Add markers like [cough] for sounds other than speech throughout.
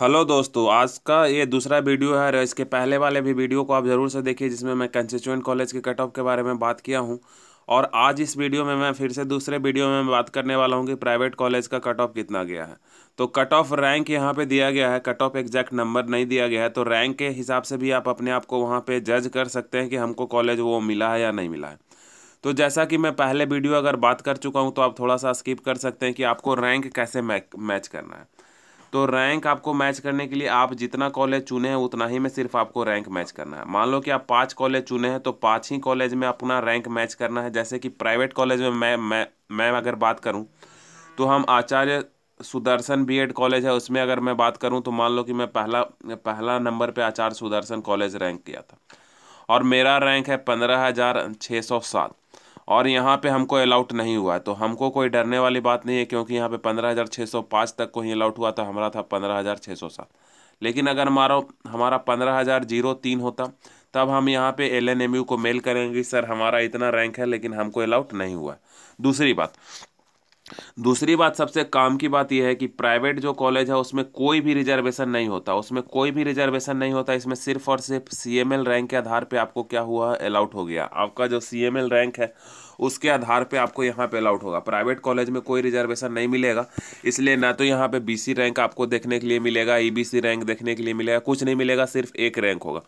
hello दोस्तों आज का ये दूसरा वीडियो है और इसके पहले वाले भी वीडियो को आप ज़रूर से देखिए जिसमें मैं कंस्टिट्यूंट कॉलेज के कट ऑफ के बारे में बात किया हूँ और आज इस वीडियो में मैं फिर से दूसरे वीडियो में बात करने वाला हूँ कि प्राइवेट कॉलेज का कट ऑफ कितना गया है तो कट ऑफ रैंक यहाँ पे दिया गया है कट ऑफ एग्जैक्ट नंबर नहीं दिया गया है तो रैंक के हिसाब से भी आप अपने आप को वहाँ पर जज कर सकते हैं कि हमको कॉलेज वो मिला है या नहीं मिला है तो जैसा कि मैं पहले वीडियो अगर बात कर चुका हूँ तो आप थोड़ा सा स्किप कर सकते हैं कि आपको रैंक कैसे मैच करना है तो रैंक आपको मैच करने के लिए आप जितना कॉलेज चुने हैं उतना ही में सिर्फ आपको रैंक मैच करना है मान लो कि आप पाँच कॉलेज चुने हैं तो पाँच ही कॉलेज में अपना रैंक मैच करना है जैसे कि प्राइवेट कॉलेज में मैं मैं मैं अगर बात करूँ तो हम आचार्य सुदर्शन बीएड कॉलेज है उसमें अगर मैं बात करूं तो मान लो कि मैं पहला पहला नंबर पे आचार्य सुदर्शन कॉलेज रैंक किया था और मेरा रैंक है पंद्रह हज़ार छः सौ सात और यहाँ पे हमको अलाउट नहीं हुआ है तो हमको कोई डरने वाली बात नहीं है क्योंकि यहाँ पे पंद्रह हज़ार छः सौ पाँच तक को ही अलाउट हुआ था हमारा था पंद्रह हज़ार छः सौ सात लेकिन अगर हमारा हमारा पंद्रह हज़ार जीरो तीन होता तब हम यहाँ पे एल एन एम यू को मेल करेंगे सर हमारा इतना रैंक है लेकिन हमको अलाउट नहीं हुआ दूसरी बात दूसरी बात सबसे काम की बात यह है कि प्राइवेट जो कॉलेज है उसमें कोई भी रिजर्वेशन नहीं होता उसमें कोई भी रिजर्वेशन नहीं होता इसमें सिर्फ और सिर्फ सी एम एल रैंक के आधार पे आपको क्या हुआ है अलाउट हो गया आपका जो सी एम एल रैंक है उसके आधार पे आपको यहाँ पे अलाउट होगा प्राइवेट कॉलेज में कोई रिजर्वेशन नहीं मिलेगा इसलिए ना तो यहाँ पे बीसी रैंक आपको देखने के लिए मिलेगा ईबीसी e रैंक देखने के लिए मिलेगा कुछ नहीं मिलेगा सिर्फ एक रैंक होगा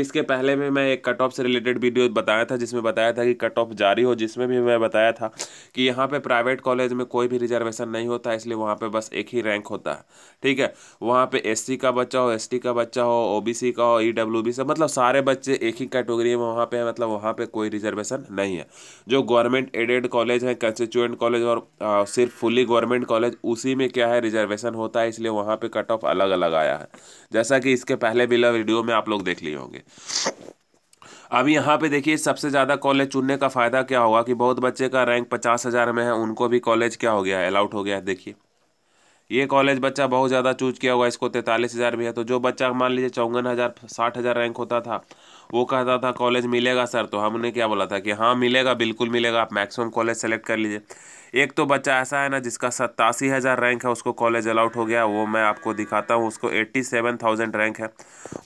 इसके पहले में मैं एक कट ऑफ से रिलेटेड वीडियो बताया था जिसमें बताया था कि कट ऑफ जारी हो जिसमें भी मैं बताया था कि यहाँ पे प्राइवेट कॉलेज में कोई भी रिजर्वेशन नहीं होता इसलिए वहाँ पे बस एक ही रैंक होता है ठीक है वहाँ पे एससी का बच्चा हो एसटी का बच्चा हो ओबीसी का हो ई e से मतलब सारे बच्चे एक ही कैटेगरी में वहाँ पे मतलब वहाँ पर कोई रिजर्वेशन नहीं है जो गवर्नमेंट एडेड कॉलेज हैं कंस्टिट्यूएंट कॉलेज और आ, सिर्फ फुली गवर्नमेंट कॉलेज उसी में क्या है रिजर्वेशन होता है इसलिए वहाँ पे कट ऑफ अलग अलग आया है जैसा कि इसके पहले बिला वीडियो में आप लोग देख लिए होंगे अब यहाँ पे देखिए सबसे ज़्यादा कॉलेज चुनने का फ़ायदा क्या होगा कि बहुत बच्चे का रैंक पचास हज़ार में है उनको भी कॉलेज क्या हो गया है अलाउट हो गया है देखिए ये कॉलेज बच्चा बहुत ज़्यादा चूज किया होगा इसको तैंतालीस हज़ार भी है तो जो बच्चा मान लीजिए चौवन हज़ार साठ हज़ार रैंक होता था वो कहता था कॉलेज मिलेगा सर तो हमने क्या बोला था कि हाँ मिलेगा बिल्कुल मिलेगा आप मैक्सिमम कॉलेज सेलेक्ट कर लीजिए एक तो बच्चा ऐसा है ना जिसका सत्तासी हज़ार रैंक है उसको कॉलेज अलाउट हो गया वो मैं आपको दिखाता हूँ उसको एट्टी सेवन थाउजेंड रैंक है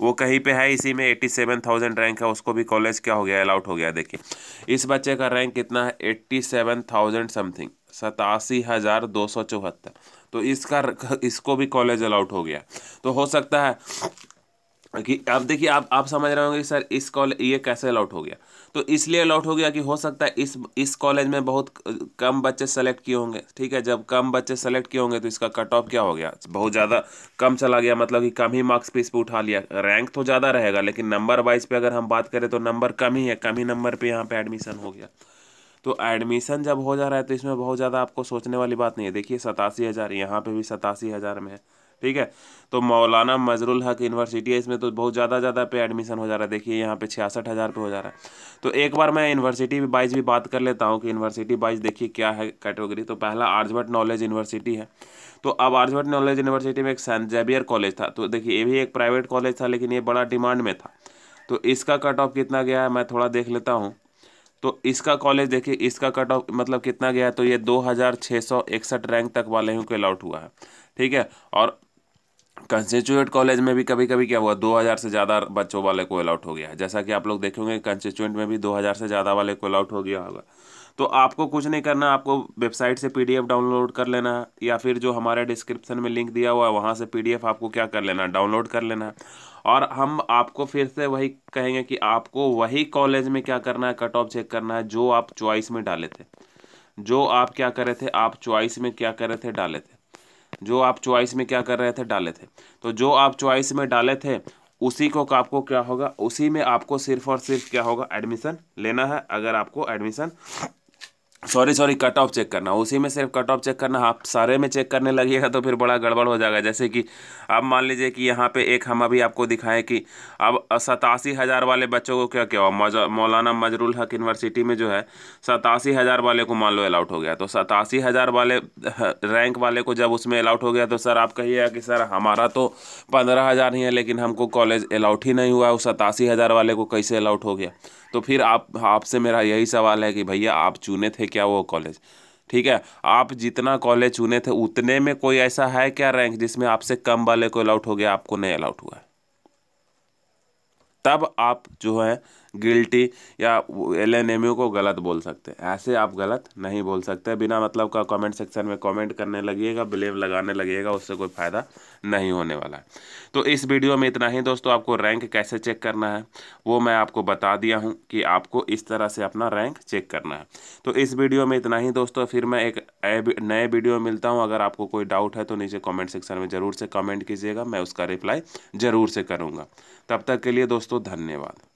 वो कहीं पे है इसी में एट्टी सेवन थाउजेंड रैंक है उसको भी कॉलेज क्या हो गया अलाउट हो गया देखिए इस बच्चे का रैंक कितना है एट्टी सेवन थाउजेंड समथिंग सतासी हज़ार दो सौ चौहत्तर तो इसका इसको भी कॉलेज अलाउट हो गया तो हो सकता है कि अब देखिए आप आप समझ रहे होंगे सर इस कॉलेज ये कैसे अलाउट हो गया तो इसलिए अलाउट हो गया कि हो सकता है इस इस कॉलेज में बहुत कम बच्चे सेलेक्ट किए होंगे ठीक है जब कम बच्चे सेलेक्ट किए होंगे तो इसका कट ऑफ क्या हो गया बहुत ज़्यादा कम चला गया मतलब कि कम ही मार्क्स पे इस पर उठा लिया रैंक तो ज़्यादा रहेगा लेकिन नंबर वाइज पर अगर हम बात करें तो नंबर कम ही है कम ही नंबर पर यहाँ पर एडमिशन हो गया तो एडमिशन जब हो जा रहा है तो इसमें बहुत ज़्यादा आपको सोचने वाली बात नहीं है देखिए सतासी हज़ार यहाँ पर भी सतासी हज़ार में है ठीक है तो मौलाना मजरुल हक यूनिवर्सिटी है इसमें तो बहुत ज़्यादा ज़्यादा पे एडमिशन हो जा रहा है देखिए यहाँ पे छियासठ हज़ार पे हो जा रहा है तो एक बार मैं यूनिवर्सिटी भी वाइज भी बात कर लेता हूँ कि यूनिवर्सिटी वाइज देखिए क्या है कैटेगरी तो पहला आर्जभट नॉलेज यूनिवर्सिटी है तो अब आर्जभट नॉलेज यूनिवर्सिटी में एक सेंट जेवियर कॉलेज था तो देखिए ये भी एक प्राइवेट कॉलेज था लेकिन ये बड़ा डिमांड में था तो इसका कट ऑफ कितना गया है मैं थोड़ा देख लेता हूँ तो इसका कॉलेज देखिए इसका कट ऑफ मतलब कितना गया तो ये दो हज़ार छः सौ इकसठ रैंक तक वाले ही के अलाउट हुआ है ठीक है और कंस्टिट्यूएंट कॉलेज में भी कभी कभी क्या हुआ 2000 से ज़्यादा बच्चों वाले को अलाउट हो गया है जैसा कि आप लोग देखेंगे कंस्टिट्यूएंट में भी 2000 से ज़्यादा वाले को अलाउट हो गया होगा तो आपको कुछ नहीं करना आपको वेबसाइट से पीडीएफ डाउनलोड कर लेना या फिर जो हमारे डिस्क्रिप्शन में लिंक दिया हुआ है वहाँ से पीडीएफ आपको क्या कर लेना डाउनलोड कर लेना है और हम आपको फिर से वही कहेंगे कि आपको वही कॉलेज में क्या करना है कट ऑफ चेक करना है जो आप चॉइस में डाले थे जो आप क्या कर रहे थे आप चॉइस में क्या कर रहे थे डाले थे जो आप चॉइस में क्या कर रहे थे डाले थे तो जो आप चॉइस में डाले थे उसी को आपको क्या होगा उसी में आपको सिर्फ और सिर्फ क्या होगा एडमिशन लेना है अगर आपको admission sorry sorry cut off check करना उसी में सिर्फ कट ऑफ चेक करना आप सारे में चेक करने लगिएगा तो फिर बड़ा गड़बड़ हो जाएगा जैसे कि अब मान लीजिए कि यहाँ पे एक हम अभी आपको दिखाएं कि अब सतासी हज़ार वाले बच्चों को क्या क्या हुआ मौलाना मजरुल हक यूनिवर्सिटी में जो है सतासी हज़ार वाले को मान लो अलाउट हो गया तो सतासी हज़ार वाले रैंक [laughs] वाले को जब उसमें अलाउट हो गया तो सर आप कहिएगा कि सर हमारा तो पंद्रह हज़ार ही है लेकिन हमको कॉलेज अलाउट ही नहीं हुआ उस सतासी हज़ार वाले को कैसे अलाउट हो गया तो फिर आप आपसे मेरा यही सवाल है कि भैया आप चुने थे क्या वो कॉलेज ठीक है आप जितना कॉलेज चुने थे उतने में कोई ऐसा है क्या रैंक जिसमें आपसे कम वाले को अलाउट हो गया आपको नहीं अलाउट हुआ तब आप जो है गिल्टी या एल एन एम यू को गलत बोल सकते हैं ऐसे आप गलत नहीं बोल सकते बिना मतलब का कमेंट सेक्शन में कमेंट करने लगिएगा ब्लेम लगाने लगिएगा उससे कोई फ़ायदा नहीं होने वाला है तो इस वीडियो में इतना ही दोस्तों आपको रैंक कैसे चेक करना है वो मैं आपको बता दिया हूँ कि आपको इस तरह से अपना रैंक चेक करना है तो इस वीडियो में इतना ही दोस्तों फिर मैं एक नए वीडियो मिलता हूँ अगर आपको कोई डाउट है तो नीचे कॉमेंट सेक्शन में ज़रूर से कॉमेंट कीजिएगा मैं उसका रिप्लाई ज़रूर से करूँगा तब तक के लिए दोस्तों धन्यवाद